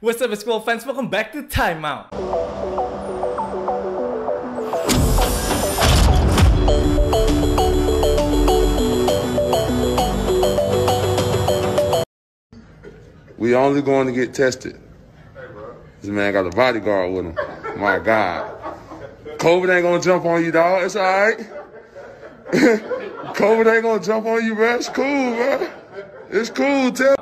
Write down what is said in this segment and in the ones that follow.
What's up, school fans? Welcome back to Timeout. We only going to get tested. This man got a bodyguard with him. My God. COVID ain't gonna jump on you, dog. It's all right. COVID ain't gonna jump on you, bro. It's cool, bro. It's cool, tell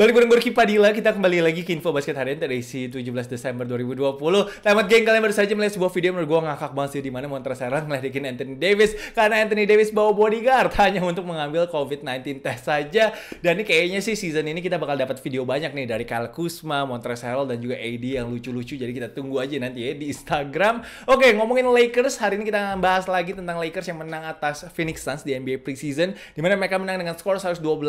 Balik bareng gue Padilla, kita kembali lagi ke Info Basket hari ini dari si 17 Desember 2020. Tamat geng, kalian baru saja melihat sebuah video menurut gue ngakak banget sih dimana Montrezl Serang ngeledekin Anthony Davis karena Anthony Davis bawa bodyguard hanya untuk mengambil COVID-19 test saja. Dan ini kayaknya sih season ini kita bakal dapat video banyak nih dari Kyle Kuzma, Montrezl Serang, dan juga AD yang lucu-lucu. Jadi kita tunggu aja nanti ya di Instagram. Oke, ngomongin Lakers, hari ini kita bahas lagi tentang Lakers yang menang atas Phoenix Suns di NBA preseason. Dimana mereka menang dengan skor 112-107. Uh,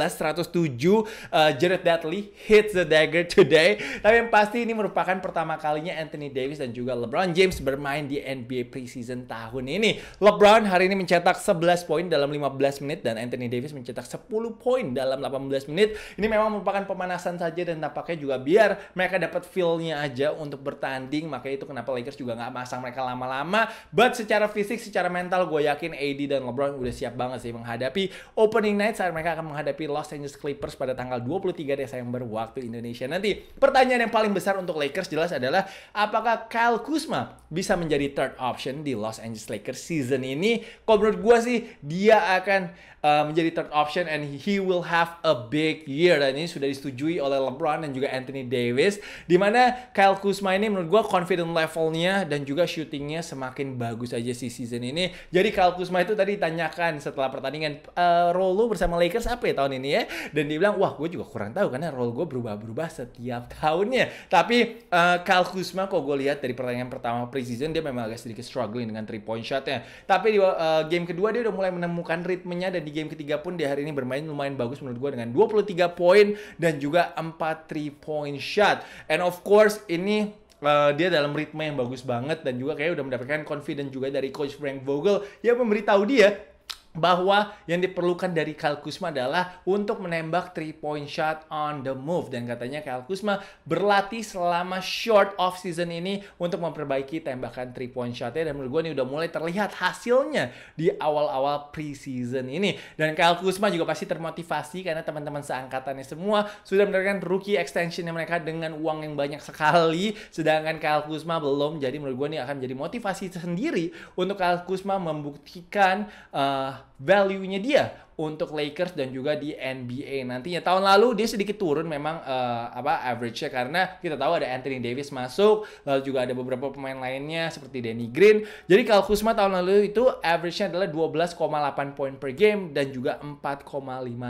eh, Jared Dutton Lee hits the dagger today. Tapi yang pasti ini merupakan pertama kalinya Anthony Davis dan juga LeBron James bermain di NBA preseason tahun ini. LeBron hari ini mencetak 11 poin dalam 15 menit dan Anthony Davis mencetak 10 poin dalam 18 menit. Ini memang merupakan pemanasan saja dan tampaknya juga biar mereka dapat feel-nya aja untuk bertanding. Makanya itu kenapa Lakers juga nggak masang mereka lama-lama. But secara fisik, secara mental gue yakin AD dan LeBron udah siap banget sih menghadapi opening night saat mereka akan menghadapi Los Angeles Clippers pada tanggal 23 Desember waktu Indonesia nanti. Pertanyaan yang paling besar untuk Lakers jelas adalah apakah Kyle Kuzma bisa menjadi third option di Los Angeles Lakers season ini? Kalau menurut gue sih dia akan uh, menjadi third option and he will have a big year dan ini sudah disetujui oleh LeBron dan juga Anthony Davis Dimana mana Kyle Kuzma ini menurut gue confident levelnya dan juga shootingnya semakin bagus aja sih season ini. Jadi Kyle Kuzma itu tadi ditanyakan setelah pertandingan uh, Rolo bersama Lakers apa ya tahun ini ya dan dia bilang wah gue juga kurang tahu karena role gue berubah-berubah setiap tahunnya. Tapi uh, Kyle Kuzma kok gue lihat dari pertandingan pertama preseason dia memang agak sedikit struggling dengan three point shotnya. Tapi di uh, game kedua dia udah mulai menemukan ritmenya dan di game ketiga pun dia hari ini bermain lumayan bagus menurut gue dengan 23 poin dan juga 4 three point shot. And of course ini uh, dia dalam ritme yang bagus banget dan juga kayak udah mendapatkan confident juga dari coach Frank Vogel yang memberitahu dia bahwa yang diperlukan dari Kyle Kuzma adalah untuk menembak three point shot on the move dan katanya Kyle Kuzma berlatih selama short off season ini untuk memperbaiki tembakan three point shotnya dan menurut gue ini udah mulai terlihat hasilnya di awal-awal preseason ini dan Kyle Kuzma juga pasti termotivasi karena teman-teman seangkatannya semua sudah mendapatkan rookie extension yang mereka dengan uang yang banyak sekali sedangkan Kyle Kuzma belum jadi menurut gue ini akan jadi motivasi sendiri untuk Kyle Kuzma membuktikan uh, value-nya dia untuk Lakers dan juga di NBA nantinya. Tahun lalu dia sedikit turun memang uh, apa average-nya karena kita tahu ada Anthony Davis masuk, lalu juga ada beberapa pemain lainnya seperti Danny Green. Jadi kalau Kuzma tahun lalu itu average-nya adalah 12,8 poin per game dan juga 4,5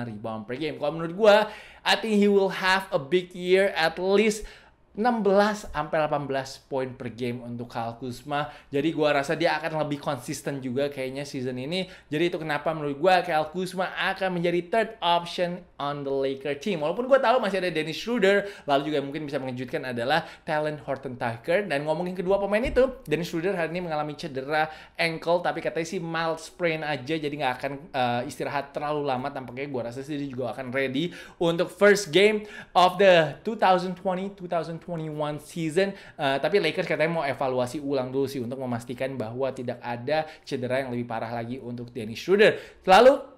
rebound per game. Kalau menurut gua, I think he will have a big year at least 16 sampai 18 poin per game untuk Kyle Kuzma. Jadi gua rasa dia akan lebih konsisten juga kayaknya season ini. Jadi itu kenapa menurut gua Kyle Kuzma akan menjadi third option on the Laker team. Walaupun gua tahu masih ada Dennis Schroeder, lalu juga mungkin bisa mengejutkan adalah talent Horton Tucker dan ngomongin kedua pemain itu, Dennis Schroeder hari ini mengalami cedera ankle tapi katanya sih mild sprain aja jadi nggak akan uh, istirahat terlalu lama tampaknya gua rasa sih dia juga akan ready untuk first game of the 2020 2020 season. Uh, tapi Lakers katanya mau evaluasi ulang dulu sih untuk memastikan bahwa tidak ada cedera yang lebih parah lagi untuk Dennis Schroeder. Lalu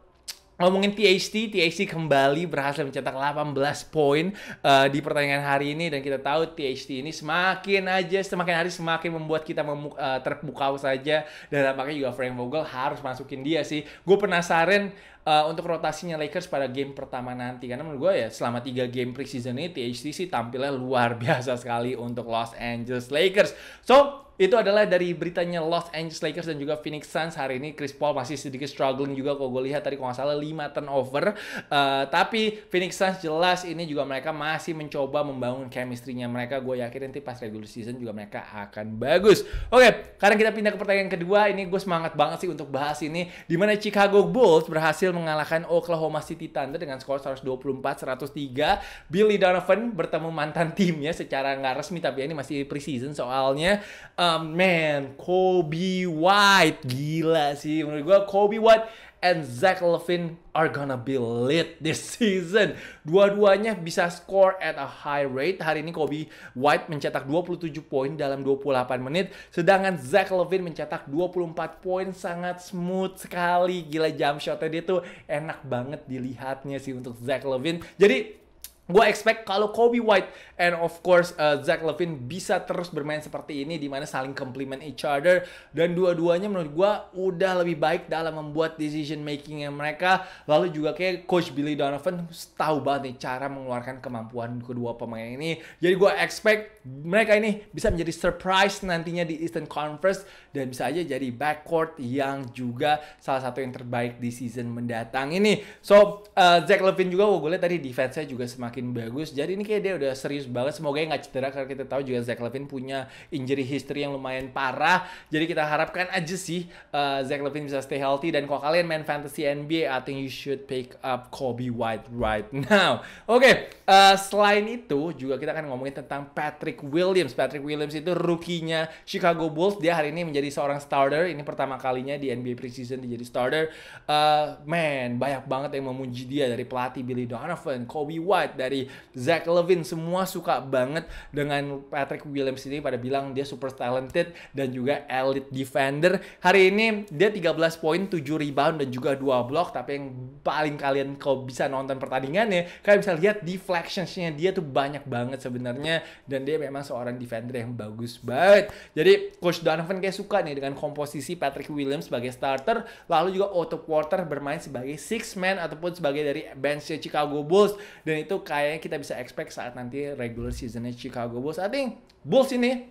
ngomongin THT, THT kembali berhasil mencetak 18 poin uh, di pertandingan hari ini dan kita tahu THT ini semakin aja semakin hari semakin membuat kita uh, terpukau saja dan makanya juga Frank Vogel harus masukin dia sih. Gue penasaran uh, untuk rotasinya Lakers pada game pertama nanti karena menurut gue ya selama tiga game preseason ini THC tampilnya luar biasa sekali untuk Los Angeles Lakers. So, itu adalah dari beritanya Los Angeles Lakers dan juga Phoenix Suns hari ini Chris Paul masih sedikit struggling juga kalau gue lihat tadi kalau nggak salah 5 turnover uh, tapi Phoenix Suns jelas ini juga mereka masih mencoba membangun chemistry-nya mereka gue yakin nanti pas regular season juga mereka akan bagus oke okay, sekarang kita pindah ke pertanyaan kedua ini gue semangat banget sih untuk bahas ini dimana Chicago Bulls berhasil mengalahkan Oklahoma City Thunder dengan skor 124-103. Billy Donovan bertemu mantan timnya secara nggak resmi tapi ini masih preseason soalnya. Um, man, Kobe White gila sih menurut gue Kobe White and Zach Levine are gonna be lit this season. Dua-duanya bisa score at a high rate. Hari ini Kobe White mencetak 27 poin dalam 28 menit, sedangkan Zach Levine mencetak 24 poin sangat smooth sekali. Gila jump shotnya dia tuh enak banget dilihatnya sih untuk Zach Levine. Jadi gue expect kalau Kobe White and of course uh, Zach Levine bisa terus bermain seperti ini di mana saling complement each other dan dua-duanya menurut gue udah lebih baik dalam membuat decision makingnya mereka lalu juga kayak coach Billy Donovan tahu banget nih cara mengeluarkan kemampuan kedua pemain ini jadi gue expect mereka ini bisa menjadi surprise nantinya di Eastern Conference dan bisa aja jadi backcourt yang juga salah satu yang terbaik di season mendatang ini. So, uh, eh, Zach Levine juga gue lihat tadi defense-nya juga semakin bagus. Jadi ini kayak dia udah serius banget. Semoga nggak cedera karena kita tahu juga Zach Levine punya injury history yang lumayan parah. Jadi kita harapkan aja sih uh, eh, Zach Levine bisa stay healthy dan kalau kalian main fantasy NBA, I think you should pick up Kobe White right now. Oke, okay, uh, eh, selain itu juga kita akan ngomongin tentang Patrick Williams. Patrick Williams itu rookie Chicago Bulls. Dia hari ini menjadi menjadi seorang starter. Ini pertama kalinya di NBA preseason dia jadi starter. Uh, man, banyak banget yang memuji dia dari pelatih Billy Donovan, Kobe White, dari Zach Levine. Semua suka banget dengan Patrick Williams ini pada bilang dia super talented dan juga elite defender. Hari ini dia 13 poin, 7 rebound dan juga 2 block. Tapi yang paling kalian kalau bisa nonton pertandingannya, kalian bisa lihat deflectionsnya dia tuh banyak banget sebenarnya dan dia memang seorang defender yang bagus banget. Jadi coach Donovan kayak suka suka nih dengan komposisi Patrick Williams sebagai starter, lalu juga Otto Porter bermain sebagai six man ataupun sebagai dari bench Chicago Bulls dan itu kayaknya kita bisa expect saat nanti regular seasonnya Chicago Bulls. I think Bulls ini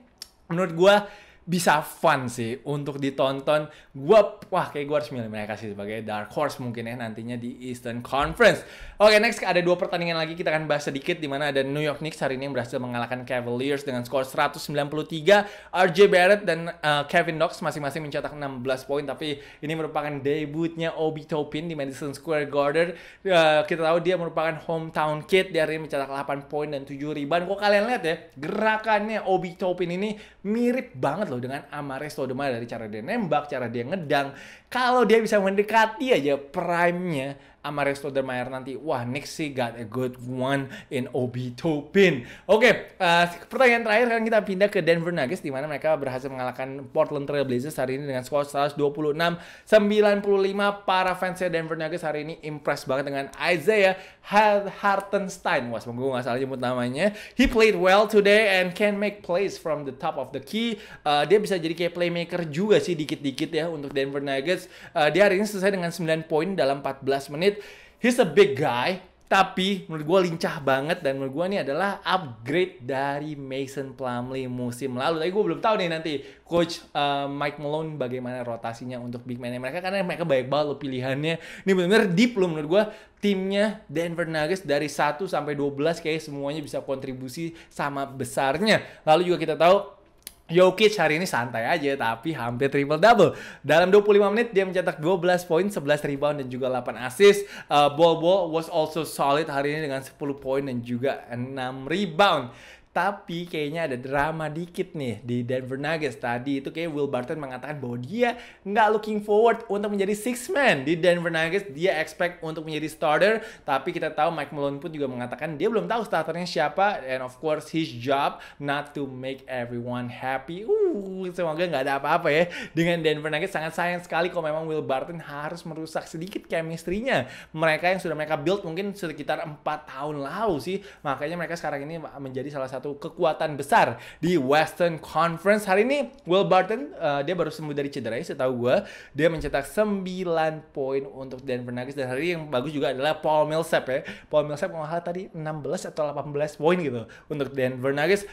menurut gue bisa fun sih untuk ditonton. Gua wah kayak gue harus milih mereka sih sebagai dark horse mungkin ya nantinya di Eastern Conference. Oke, okay, next ada dua pertandingan lagi kita akan bahas sedikit di mana ada New York Knicks hari ini yang berhasil mengalahkan Cavaliers dengan skor 193. RJ Barrett dan uh, Kevin Knox masing-masing mencetak 16 poin tapi ini merupakan debutnya Obi Topin di Madison Square Garden. Uh, kita tahu dia merupakan hometown kid dia hari ini mencetak 8 poin dan 7 ribuan. Kok kalian lihat ya, gerakannya Obi Topin ini mirip banget loh dengan Amare Stoudemire dari cara dia nembak, cara dia ngedang. Kalau dia bisa mendekati aja prime-nya sama Resto Dermayer nanti, wah Nick sih got a good one in Obi Topin. Oke, okay, uh, eh, pertanyaan terakhir kan kita pindah ke Denver Nuggets di mana mereka berhasil mengalahkan Portland Trail Blazers hari ini dengan skor 126 95. Para fansnya Denver Nuggets hari ini impress banget dengan Isaiah Hartenstein. Wah, semoga gue gak salah nyebut namanya. He played well today and can make plays from the top of the key. Uh, dia bisa jadi kayak playmaker juga sih dikit-dikit ya untuk Denver Nuggets. Uh, dia hari ini selesai dengan 9 poin dalam 14 menit Madrid. He's a big guy, tapi menurut gue lincah banget dan menurut gue ini adalah upgrade dari Mason Plumlee musim lalu. Tapi gue belum tahu nih nanti coach uh, Mike Malone bagaimana rotasinya untuk big man mereka karena mereka baik banget loh pilihannya. Ini benar-benar deep loh menurut gue timnya Denver Nuggets dari 1 sampai 12 kayak semuanya bisa kontribusi sama besarnya. Lalu juga kita tahu Jokic hari ini santai aja tapi hampir triple double. Dalam 25 menit dia mencetak 12 poin, 11 rebound dan juga 8 assist. Uh, Bobo was also solid hari ini dengan 10 poin dan juga 6 rebound. Tapi kayaknya ada drama dikit nih di Denver Nuggets tadi itu kayak Will Barton mengatakan bahwa dia nggak looking forward untuk menjadi six man di Denver Nuggets. Dia expect untuk menjadi starter, tapi kita tahu Mike Malone pun juga mengatakan dia belum tahu starternya siapa and of course his job not to make everyone happy. Uh, semoga nggak ada apa-apa ya dengan Denver Nuggets sangat sayang sekali kalau memang Will Barton harus merusak sedikit chemistry-nya mereka yang sudah mereka build mungkin sekitar empat tahun lalu sih makanya mereka sekarang ini menjadi salah satu kekuatan besar di Western Conference hari ini Will Barton uh, dia baru sembuh dari cedera ya setahu gue dia mencetak 9 poin untuk Denver Nuggets dan hari yang bagus juga adalah Paul Millsap ya Paul Millsap kalau tadi 16 atau 18 poin gitu untuk Denver Nuggets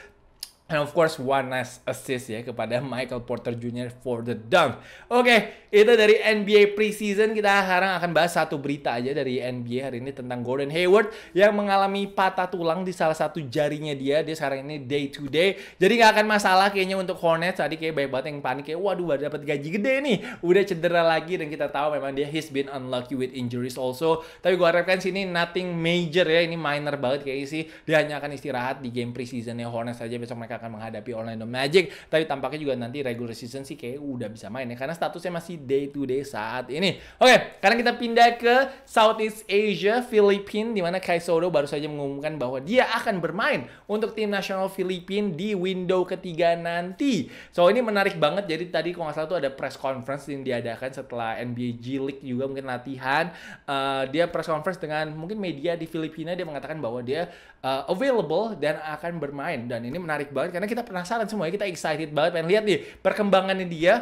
And of course, one nice assist ya kepada Michael Porter Jr. for the dunk. Oke, okay, itu dari NBA preseason. Kita sekarang akan bahas satu berita aja dari NBA hari ini tentang Gordon Hayward yang mengalami patah tulang di salah satu jarinya dia. Dia sekarang ini day to day. Jadi nggak akan masalah kayaknya untuk Hornets. Tadi kayak banyak banget yang panik kayak, waduh baru dapat gaji gede nih. Udah cedera lagi dan kita tahu memang dia he's been unlucky with injuries also. Tapi gue harapkan sini nothing major ya. Ini minor banget kayaknya sih. Dia hanya akan istirahat di game preseasonnya Hornets aja Besok mereka akan menghadapi Orlando Magic. Tapi tampaknya juga nanti regular season sih kayak udah bisa main ya. Karena statusnya masih day to day saat ini. Oke, okay, sekarang kita pindah ke Southeast Asia, Filipina. Dimana Kai Sodo baru saja mengumumkan bahwa dia akan bermain untuk tim nasional Filipina di window ketiga nanti. So ini menarik banget. Jadi tadi kalau nggak salah tuh ada press conference yang diadakan setelah NBA G League juga mungkin latihan. Uh, dia press conference dengan mungkin media di Filipina dia mengatakan bahwa dia uh, available dan akan bermain dan ini menarik banget banget karena kita penasaran semua ya, kita excited banget pengen lihat nih perkembangannya dia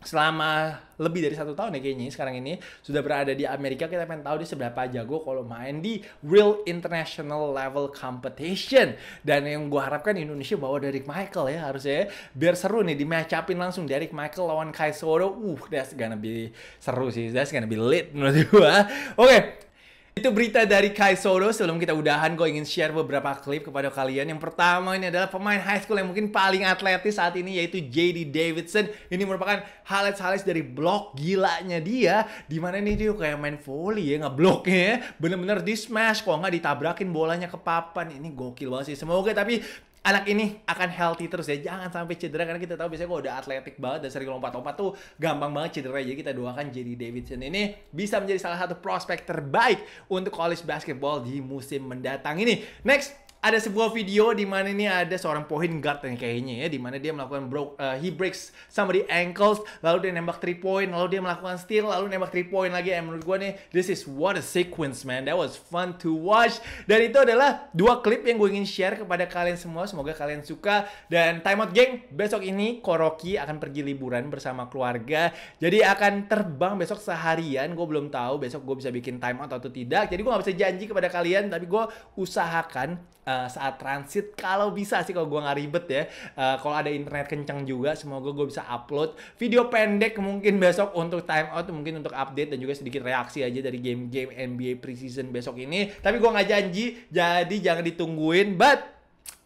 selama lebih dari satu tahun ya kayaknya ya, sekarang ini sudah berada di Amerika kita pengen tahu dia seberapa jago kalau main di real international level competition dan yang gue harapkan Indonesia bawa Derek Michael ya harusnya ya, biar seru nih di match upin langsung Derek Michael lawan Kai Soro uh that's gonna be seru sih that's gonna be lit menurut gue oke okay, itu berita dari Kai Soro. Sebelum kita udahan, gue ingin share beberapa klip kepada kalian. Yang pertama ini adalah pemain high school yang mungkin paling atletis saat ini yaitu JD Davidson. Ini merupakan highlight-highlight dari blok gilanya dia. Dimana ini dia kayak main volley ya, ngebloknya. Ya. Bener-bener di smash, kok nggak ditabrakin bolanya ke papan. Ini gokil banget sih. Semoga tapi anak ini akan healthy terus ya jangan sampai cedera karena kita tahu biasanya kalau udah atletik banget dan sering lompat-lompat tuh gampang banget cedera jadi kita doakan jadi Davidson ini bisa menjadi salah satu prospek terbaik untuk college basketball di musim mendatang ini next ada sebuah video di mana ini ada seorang point guard yang kayaknya ya di mana dia melakukan broke uh, he breaks somebody ankles lalu dia nembak three point lalu dia melakukan steal lalu nembak three point lagi and eh, menurut gue nih this is what a sequence man that was fun to watch dan itu adalah dua klip yang gue ingin share kepada kalian semua semoga kalian suka dan time out geng besok ini Koroki akan pergi liburan bersama keluarga jadi akan terbang besok seharian gue belum tahu besok gue bisa bikin time out atau tidak jadi gue gak bisa janji kepada kalian tapi gue usahakan Eh, saat transit kalau bisa sih kalau gue nggak ribet ya uh, kalau ada internet kencang juga semoga gue bisa upload video pendek mungkin besok untuk time out mungkin untuk update dan juga sedikit reaksi aja dari game-game NBA preseason besok ini tapi gue nggak janji jadi jangan ditungguin but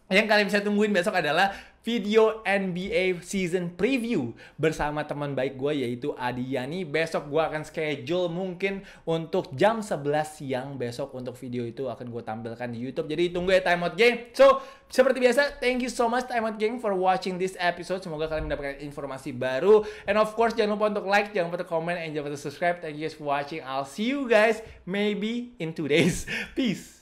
yang kalian bisa tungguin besok adalah video NBA season preview bersama teman baik gue yaitu Adi Yani Besok gue akan schedule mungkin untuk jam 11 siang besok untuk video itu akan gue tampilkan di YouTube. Jadi tunggu ya Time Out Gang. So, seperti biasa, thank you so much Time Out Gang for watching this episode. Semoga kalian mendapatkan informasi baru. And of course, jangan lupa untuk like, jangan lupa untuk comment, and jangan lupa untuk subscribe. Thank you guys for watching. I'll see you guys maybe in two days. Peace.